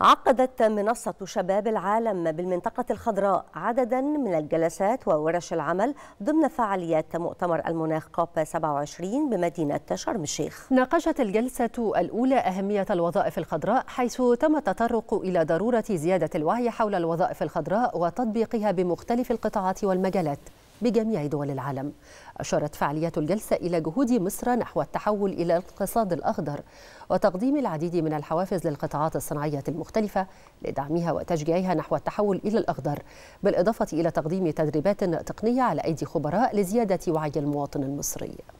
عقدت منصة شباب العالم بالمنطقة الخضراء عددا من الجلسات وورش العمل ضمن فعاليات مؤتمر المناخ كوب 27 بمدينة شرم الشيخ ناقشت الجلسة الأولى أهمية الوظائف الخضراء حيث تم التطرق إلى ضرورة زيادة الوعي حول الوظائف الخضراء وتطبيقها بمختلف القطاعات والمجالات بجميع دول العالم أشارت فعاليات الجلسة إلى جهود مصر نحو التحول إلى الاقتصاد الأخضر وتقديم العديد من الحوافز للقطاعات الصناعية المختلفة لدعمها وتشجيعها نحو التحول إلى الأخضر بالإضافة إلى تقديم تدريبات تقنية على أيدي خبراء لزيادة وعي المواطن المصري